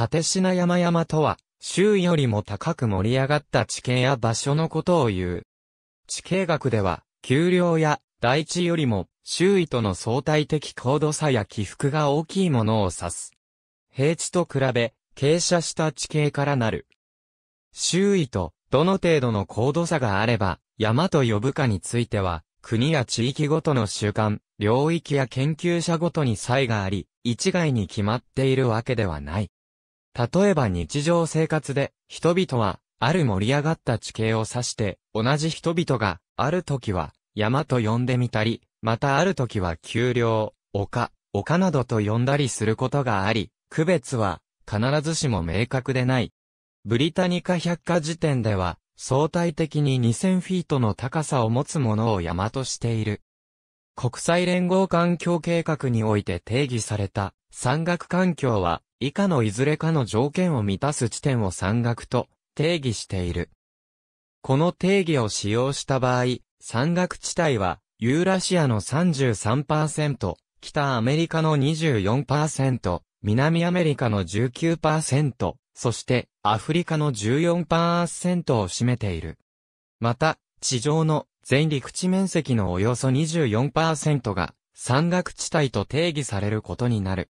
立品山々とは、周囲よりも高く盛り上がった地形や場所のことを言う。地形学では、丘陵や大地よりも、周囲との相対的高度差や起伏が大きいものを指す。平地と比べ、傾斜した地形からなる。周囲と、どの程度の高度差があれば、山と呼ぶかについては、国や地域ごとの習慣、領域や研究者ごとに差異があり、一概に決まっているわけではない。例えば日常生活で、人々は、ある盛り上がった地形を指して、同じ人々が、ある時は、山と呼んでみたり、またある時は丘陵、丘、丘などと呼んだりすることがあり、区別は、必ずしも明確でない。ブリタニカ百科辞典では、相対的に2000フィートの高さを持つものを山としている。国際連合環境計画において定義された山岳環境は以下のいずれかの条件を満たす地点を山岳と定義している。この定義を使用した場合、山岳地帯は、ユーラシアの33%、北アメリカの24%、南アメリカの19%、そしてアフリカの14%を占めている。また、地上の全陸地面積のおよそ24%が山岳地帯と定義されることになる。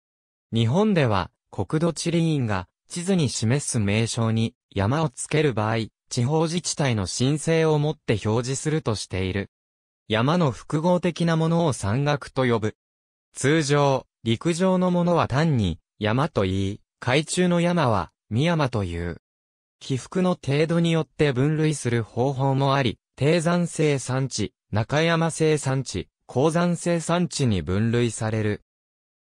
日本では国土地理院が地図に示す名称に山をつける場合、地方自治体の申請をもって表示するとしている。山の複合的なものを山岳と呼ぶ。通常、陸上のものは単に山と言い、海中の山は三山という。起伏の程度によって分類する方法もあり、低山生産地、中山生産地、高山生産地に分類される。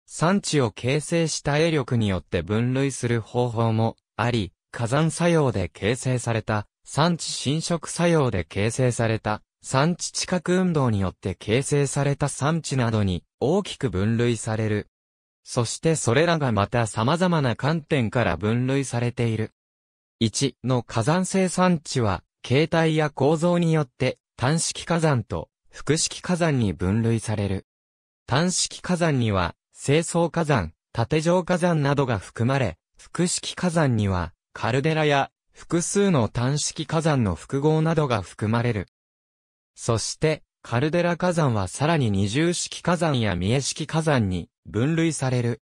産地を形成した栄力によって分類する方法もあり、火山作用で形成された、産地侵食作用で形成された、産地地殻運動によって形成された産地などに大きく分類される。そしてそれらがまた様々な観点から分類されている。1の火山生産地は、形態や構造によって単式火山と複式火山に分類される。単式火山には清掃火山、縦状火山などが含まれ、複式火山には、カルデラや複数の単式火山の複合などが含まれる。そして、カルデラ火山はさらに二重式火山や三重式火山に分類される。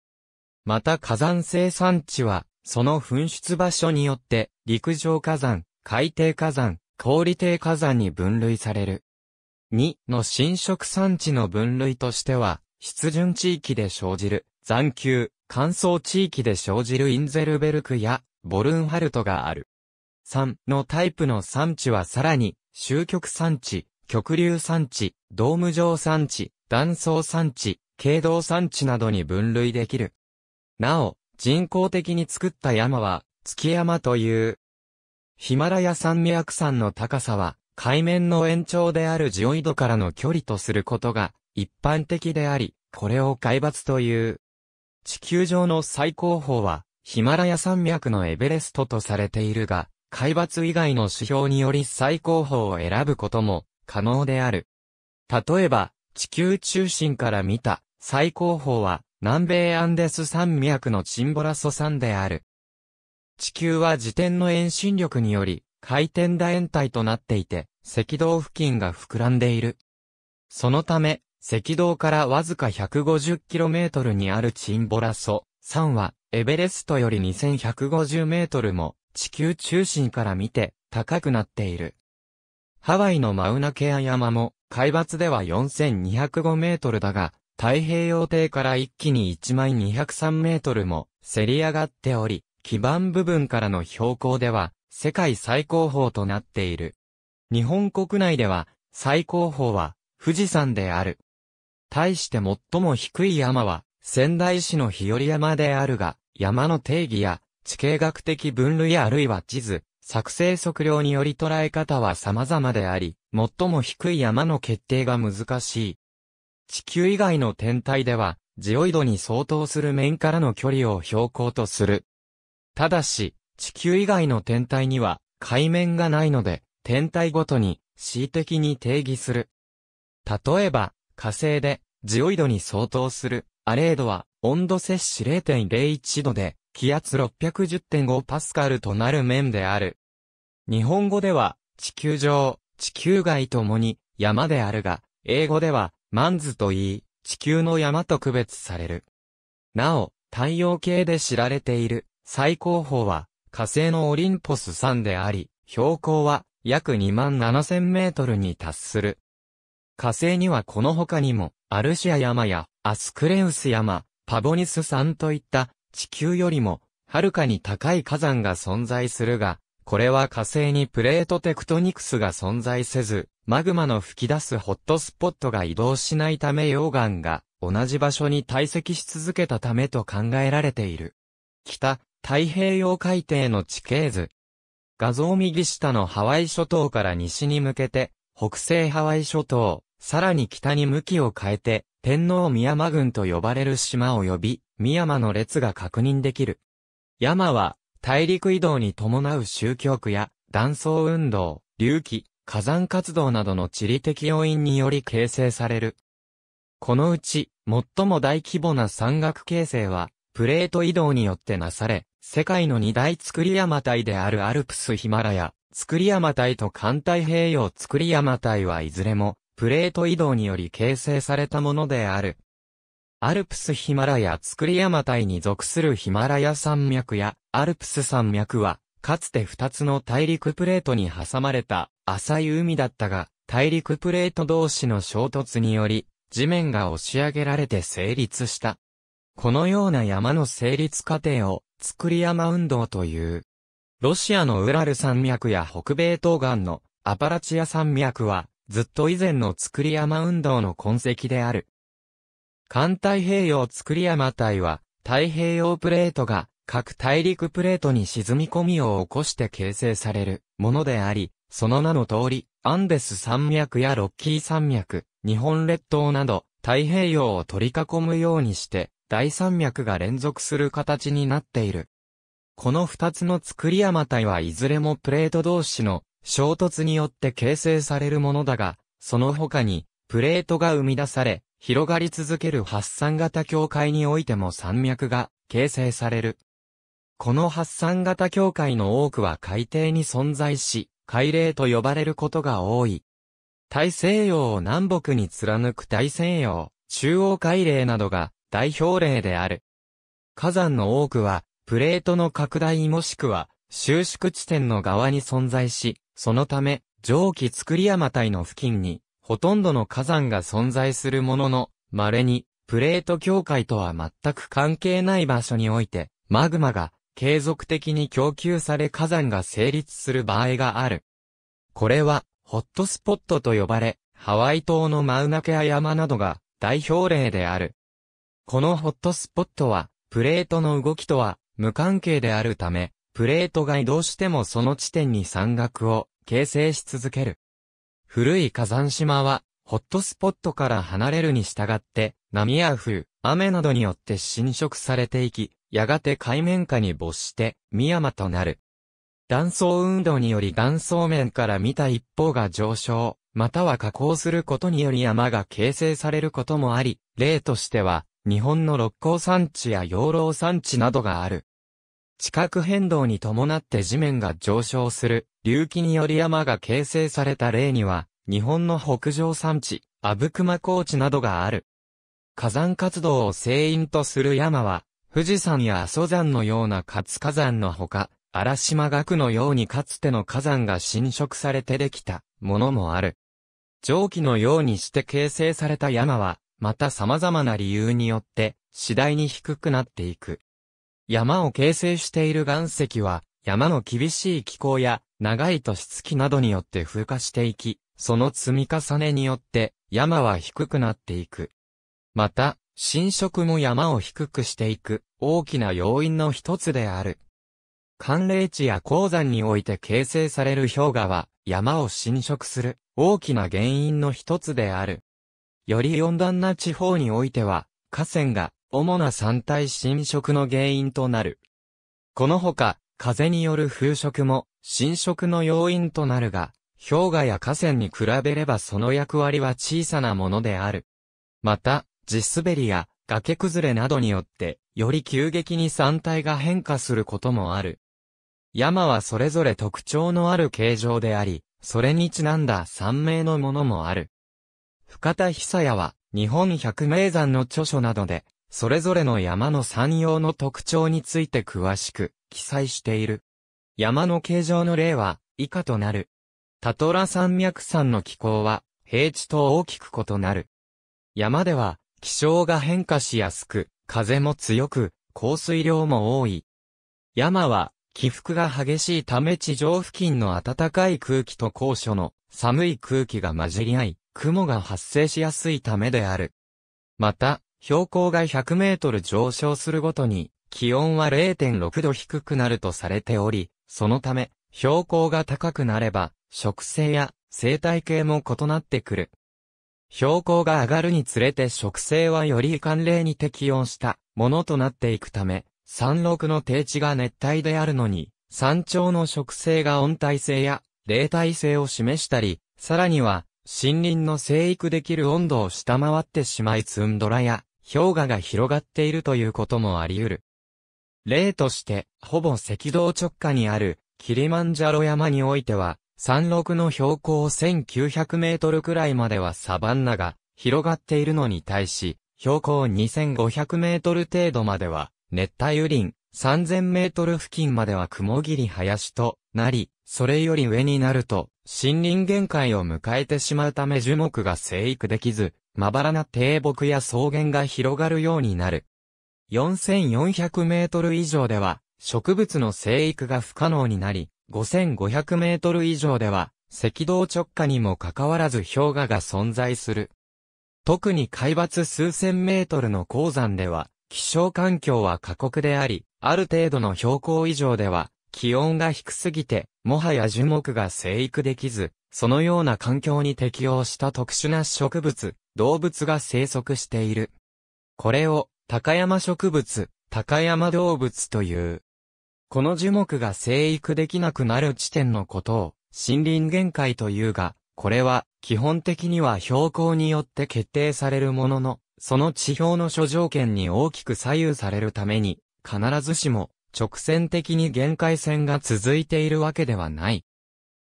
また火山生産地は、その噴出場所によって、陸上火山、海底火山、氷底火山に分類される。2の侵食産地の分類としては、湿潤地域で生じる、残球、乾燥地域で生じるインゼルベルクや、ボルンハルトがある。3のタイプの産地はさらに、終局産地、極流産地、ドーム状産地、断層産地、軽道産地などに分類できる。なお、人工的に作った山は、月山という。ヒマラヤ山脈山の高さは、海面の延長であるジオイドからの距離とすることが一般的であり、これを海抜という。地球上の最高峰は、ヒマラヤ山脈のエベレストとされているが、海抜以外の指標により最高峰を選ぶことも可能である。例えば、地球中心から見た最高峰は南米アンデス山脈のチンボラソ山である。地球は自転の遠心力により回転楕円体となっていて、赤道付近が膨らんでいる。そのため、赤道からわずか 150km にあるチンボラソ山は、エベレストより 2150m も、地球中心から見て、高くなっている。ハワイのマウナケア山も、海抜では 4205m だが、太平洋底から一気に 1203m も、せり上がっており、基盤部分からの標高では、世界最高峰となっている。日本国内では、最高峰は、富士山である。対して最も低い山は、仙台市の日和山であるが、山の定義や、地形学的分類あるいは地図、作成測量により捉え方は様々であり、最も低い山の決定が難しい。地球以外の天体では、ジオイドに相当する面からの距離を標高とする。ただし、地球以外の天体には、海面がないので、天体ごとに、恣意的に定義する。例えば、火星で、ジオイドに相当する、アレードは、温度摂氏0.01度で、気圧610.5パスカルとなる面である。日本語では、地球上、地球外ともに、山であるが、英語では、マンズと言い、地球の山と区別される。なお、太陽系で知られている、最高峰は、火星のオリンポス山であり、標高は、約2万7000メートルに達する。火星にはこの他にも、アルシア山や、アスクレウス山、パボニス山といった、地球よりも、はるかに高い火山が存在するが、これは火星にプレートテクトニクスが存在せず、マグマの吹き出すホットスポットが移動しないため溶岩が同じ場所に堆積し続けたためと考えられている。北、太平洋海底の地形図。画像右下のハワイ諸島から西に向けて、北西ハワイ諸島、さらに北に向きを変えて、天皇宮間郡と呼ばれる島を呼び、宮間の列が確認できる。山は、大陸移動に伴う宗教区や、断層運動、隆起、火山活動などの地理的要因により形成される。このうち、最も大規模な山岳形成は、プレート移動によってなされ、世界の二大作り山帯であるアルプスヒマラヤ、作り山帯と環太平洋作り山帯はいずれも、プレート移動により形成されたものである。アルプスヒマラヤ作り山帯に属するヒマラヤ山脈やアルプス山脈は、かつて二つの大陸プレートに挟まれた浅い海だったが、大陸プレート同士の衝突により、地面が押し上げられて成立した。このような山の成立過程を、作り山運動という。ロシアのウラル山脈や北米東岸のアパラチア山脈は、ずっと以前の作り山運動の痕跡である。環太平洋作り山帯は、太平洋プレートが各大陸プレートに沈み込みを起こして形成されるものであり、その名の通り、アンデス山脈やロッキー山脈、日本列島など、太平洋を取り囲むようにして、大山脈が連続する形になっている。この二つの作り山帯はいずれもプレート同士の衝突によって形成されるものだが、その他に、プレートが生み出され、広がり続ける発散型境界においても山脈が形成される。この発散型境界の多くは海底に存在し、海嶺と呼ばれることが多い。大西洋を南北に貫く大西洋、中央海嶺などが代表例である。火山の多くは、プレートの拡大もしくは収縮地点の側に存在し、そのため、蒸気作り山帯の付近に、ほとんどの火山が存在するものの、稀に、プレート境界とは全く関係ない場所において、マグマが継続的に供給され火山が成立する場合がある。これは、ホットスポットと呼ばれ、ハワイ島のマウナケア山などが代表例である。このホットスポットは、プレートの動きとは無関係であるため、プレートが移動してもその地点に山岳を形成し続ける。古い火山島は、ホットスポットから離れるに従って、波や風、雨などによって侵食されていき、やがて海面下に没して、深山となる。断層運動により断層面から見た一方が上昇、または下降することにより山が形成されることもあり、例としては、日本の六甲山地や養老山地などがある。地殻変動に伴って地面が上昇する、隆起により山が形成された例には、日本の北上山地、阿武隈高地などがある。火山活動を成因とする山は、富士山や阿蘇山のような活火山のほか、荒島岳のようにかつての火山が侵食されてできたものもある。蒸気のようにして形成された山は、また様々な理由によって次第に低くなっていく。山を形成している岩石は、山の厳しい気候や、長い年月などによって風化していき、その積み重ねによって、山は低くなっていく。また、侵食も山を低くしていく、大きな要因の一つである。寒冷地や鉱山において形成される氷河は、山を侵食する、大きな原因の一つである。より温暖な地方においては、河川が主な山体侵食の原因となる。このほか、風による風食も侵食の要因となるが、氷河や河川に比べればその役割は小さなものである。また、地滑りや崖崩れなどによって、より急激に山体が変化することもある。山はそれぞれ特徴のある形状であり、それにちなんだ山名のものもある。深田久也は、日本百名山の著書などで、それぞれの山の山陽の特徴について詳しく記載している。山の形状の例は以下となる。タトラ山脈山の気候は平地と大きく異なる。山では気象が変化しやすく、風も強く、降水量も多い。山は起伏が激しいため地上付近の暖かい空気と高所の寒い空気が混じり合い、雲が発生しやすいためである。また、標高が100メートル上昇するごとに、気温は0.6度低くなるとされており、そのため、標高が高くなれば、植生や生態系も異なってくる。標高が上がるにつれて植生はより寒冷に適応したものとなっていくため、山麓の低地が熱帯であるのに、山頂の植生が温帯性や冷帯性を示したり、さらには森林の生育できる温度を下回ってしまいツンドラや氷河が広がっているということもあり得る。例として、ほぼ赤道直下にある、キリマンジャロ山においては、山麓の標高1900メートルくらいまではサバンナが広がっているのに対し、標高2500メートル程度までは熱帯雨林、3000メートル付近までは雲霧林となり、それより上になると森林限界を迎えてしまうため樹木が生育できず、まばらな低木や草原が広がるようになる。4400メートル以上では、植物の生育が不可能になり、5500メートル以上では、赤道直下にもかかわらず氷河が存在する。特に海抜数千メートルの鉱山では、気象環境は過酷であり、ある程度の標高以上では、気温が低すぎて、もはや樹木が生育できず、そのような環境に適応した特殊な植物、動物が生息している。これを、高山植物、高山動物という。この樹木が生育できなくなる地点のことを、森林限界というが、これは、基本的には標高によって決定されるものの、その地表の諸条件に大きく左右されるために、必ずしも、直線的に限界線が続いているわけではない。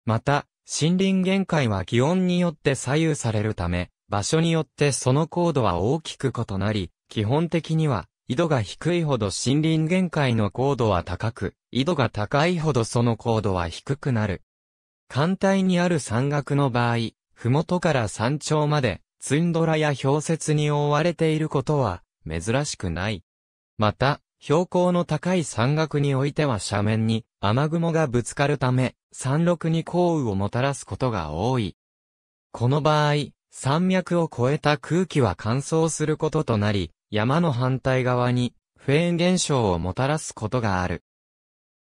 また、森林限界は気温によって左右されるため、場所によってその高度は大きく異なり、基本的には、緯度が低いほど森林限界の高度は高く、緯度が高いほどその高度は低くなる。艦隊にある山岳の場合、麓から山頂まで、ツンドラや氷雪に覆われていることは、珍しくない。また、標高の高い山岳においては斜面に雨雲がぶつかるため、山麓に降雨をもたらすことが多い。この場合、山脈を越えた空気は乾燥することとなり、山の反対側にフェーン現象をもたらすことがある。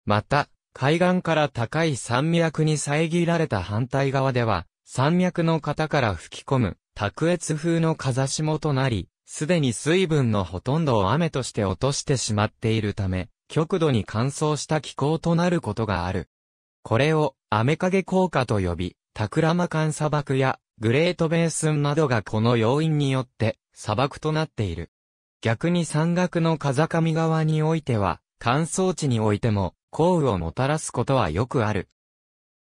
また、海岸から高い山脈に遮られた反対側では、山脈の型から吹き込む、卓越風の風下となり、すでに水分のほとんどを雨として落としてしまっているため、極度に乾燥した気候となることがある。これを、雨影効果と呼び、タクラマカン砂漠やグレートベースンなどがこの要因によって砂漠となっている。逆に山岳の風上側においては、乾燥地においても、降雨をもたらすことはよくある。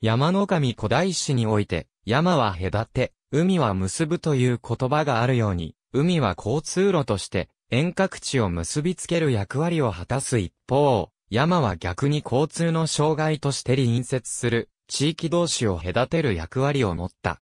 山の神古代史において、山は隔て、海は結ぶという言葉があるように、海は交通路として、遠隔地を結びつける役割を果たす一方、山は逆に交通の障害として隣接する、地域同士を隔てる役割を持った。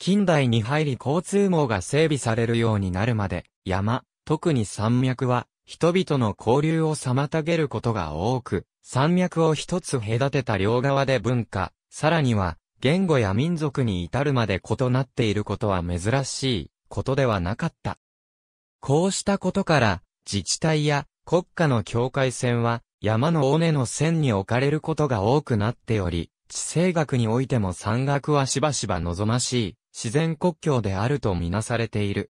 近代に入り交通網が整備されるようになるまで、山、特に山脈は、人々の交流を妨げることが多く、山脈を一つ隔てた両側で文化、さらには、言語や民族に至るまで異なっていることは珍しいことではなかった。こうしたことから、自治体や国家の境界線は山の尾根の線に置かれることが多くなっており、地政学においても山岳はしばしば望ましい自然国境であるとみなされている。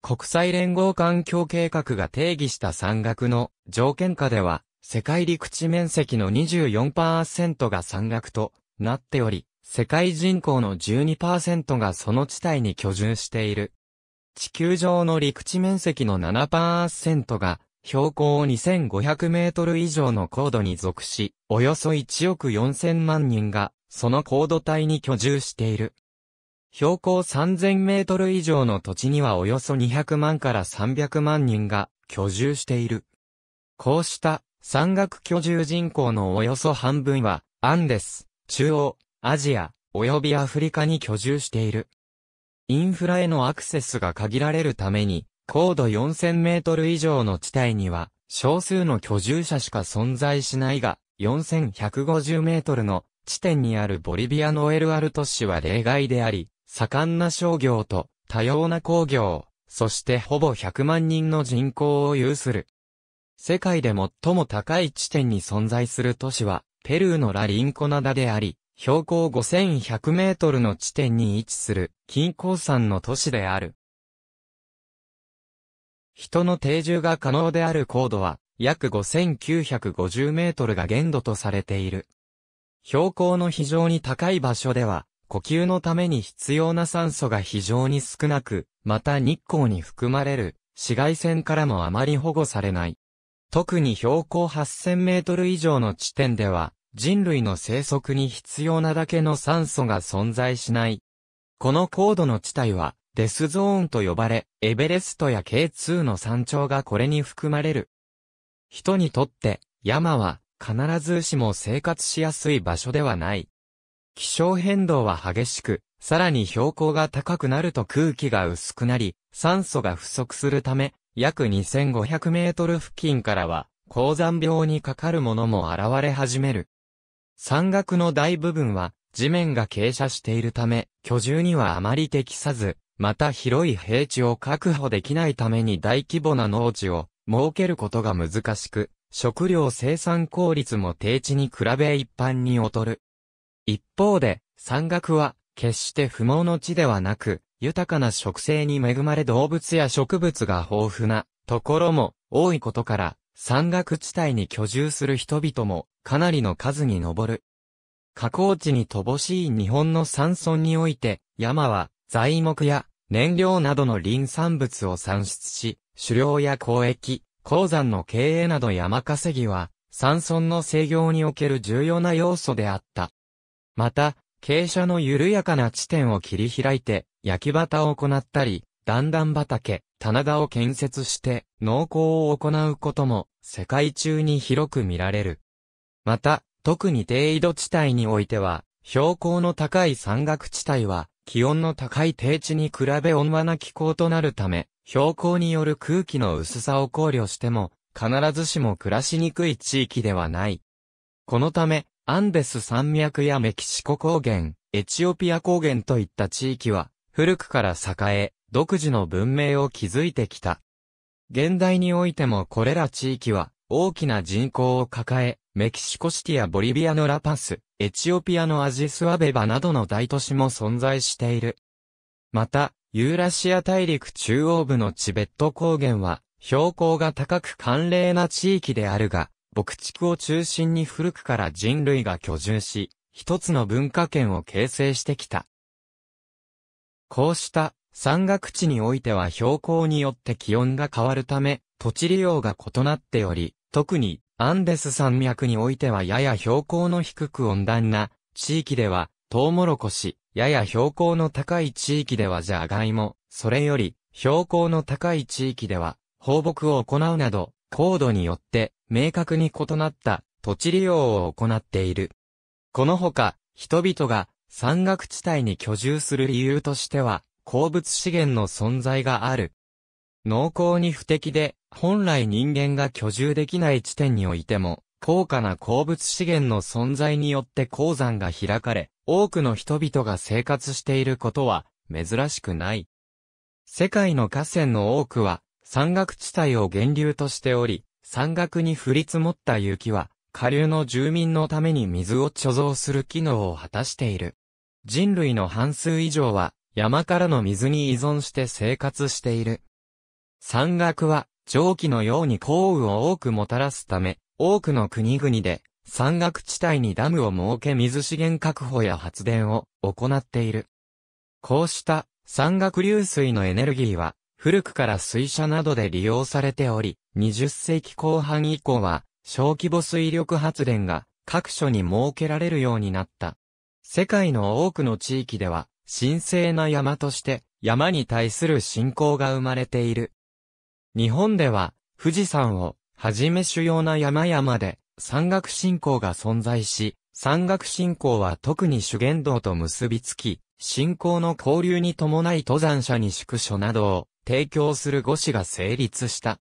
国際連合環境計画が定義した山岳の条件下では、世界陸地面積の24%が山岳となっており、世界人口の12%がその地帯に居住している。地球上の陸地面積の7%が標高2500メートル以上の高度に属し、およそ1億4000万人がその高度帯に居住している。標高3000メートル以上の土地にはおよそ200万から300万人が居住している。こうした山岳居住人口のおよそ半分はアンデス、中央、アジア、及びアフリカに居住している。インフラへのアクセスが限られるために、高度4000メートル以上の地帯には、少数の居住者しか存在しないが、4150メートルの地点にあるボリビアのエルアルト市は例外であり、盛んな商業と多様な工業、そしてほぼ100万人の人口を有する。世界で最も高い地点に存在する都市は、ペルーのラリンコナダであり、標高5100メートルの地点に位置する、金鉱山の都市である。人の定住が可能である高度は、約5950メートルが限度とされている。標高の非常に高い場所では、呼吸のために必要な酸素が非常に少なく、また日光に含まれる紫外線からもあまり保護されない。特に標高8000メートル以上の地点では、人類の生息に必要なだけの酸素が存在しない。この高度の地帯は、デスゾーンと呼ばれ、エベレストや K2 の山頂がこれに含まれる。人にとって、山は、必ずしも生活しやすい場所ではない。気象変動は激しく、さらに標高が高くなると空気が薄くなり、酸素が不足するため、約2500メートル付近からは、高山病にかかるものも現れ始める。山岳の大部分は、地面が傾斜しているため、居住にはあまり適さず、また広い平地を確保できないために大規模な農地を設けることが難しく、食料生産効率も低地に比べ一般に劣る。一方で、山岳は、決して不毛の地ではなく、豊かな植生に恵まれ動物や植物が豊富な、ところも、多いことから、山岳地帯に居住する人々も、かなりの数に上る。加工地に乏しい日本の山村において、山は、材木や、燃料などの林産物を産出し、狩猟や交易、鉱山の経営など山稼ぎは、山村の制御における重要な要素であった。また、傾斜の緩やかな地点を切り開いて、焼き畑を行ったり、段々畑、棚田を建設して、農耕を行うことも、世界中に広く見られる。また、特に低緯度地帯においては、標高の高い山岳地帯は、気温の高い低地に比べ温和な気候となるため、標高による空気の薄さを考慮しても、必ずしも暮らしにくい地域ではない。このため、アンデス山脈やメキシコ高原、エチオピア高原といった地域は、古くから栄え、独自の文明を築いてきた。現代においてもこれら地域は、大きな人口を抱え、メキシコシティやボリビアのラパス、エチオピアのアジスアベバなどの大都市も存在している。また、ユーラシア大陸中央部のチベット高原は、標高が高く寒冷な地域であるが、牧畜を中心に古くから人類が居住し、一つの文化圏を形成してきた。こうした山岳地においては標高によって気温が変わるため、土地利用が異なっており、特にアンデス山脈においてはやや標高の低く温暖な地域ではトウモロコシ、やや標高の高い地域ではジャガイモ、それより標高の高い地域では放牧を行うなど高度によって明確に異なった土地利用を行っている。このほか、人々が山岳地帯に居住する理由としては、鉱物資源の存在がある。農耕に不適で、本来人間が居住できない地点においても、高価な鉱物資源の存在によって鉱山が開かれ、多くの人々が生活していることは、珍しくない。世界の河川の多くは、山岳地帯を源流としており、山岳に降り積もった雪は、下流の住民のために水を貯蔵する機能を果たしている。人類の半数以上は、山からの水に依存して生活している。山岳は、蒸気のように降雨を多くもたらすため、多くの国々で、山岳地帯にダムを設け水資源確保や発電を行っている。こうした山岳流水のエネルギーは古くから水車などで利用されており、20世紀後半以降は、小規模水力発電が各所に設けられるようになった。世界の多くの地域では、神聖な山として、山に対する信仰が生まれている。日本では、富士山を、はじめ主要な山々で、山岳信仰が存在し、山岳信仰は特に主言道と結びつき、信仰の交流に伴い登山者に宿所などを提供する語市が成立した。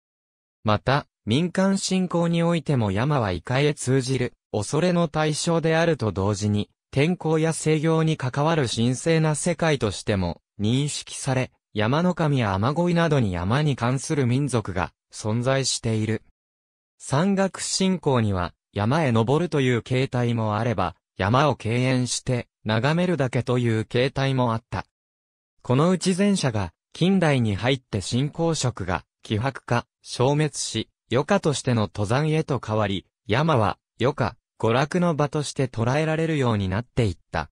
また、民間信仰においても山は異界へ通じる、恐れの対象であると同時に、天候や制御に関わる神聖な世界としても認識され、山の神や雨乞いなどに山に関する民族が存在している。山岳信仰には山へ登るという形態もあれば、山を敬遠して眺めるだけという形態もあった。このうち前者が近代に入って信仰色が、希薄化、消滅し、余暇としての登山へと変わり、山は、余暇、娯楽の場として捉えられるようになっていった。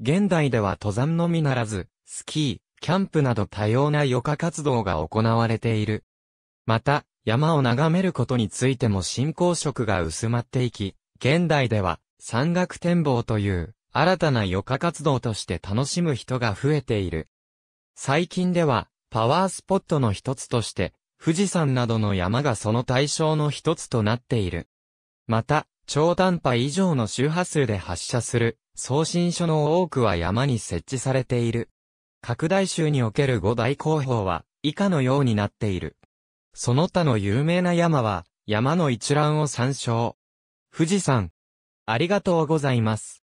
現代では登山のみならず、スキー、キャンプなど多様な余暇活動が行われている。また、山を眺めることについても信仰色が薄まっていき、現代では、山岳展望という、新たな余暇活動として楽しむ人が増えている。最近では、パワースポットの一つとして、富士山などの山がその対象の一つとなっている。また、超短波以上の周波数で発射する送信所の多くは山に設置されている。拡大州における五大工法は以下のようになっている。その他の有名な山は山の一覧を参照。富士山。ありがとうございます。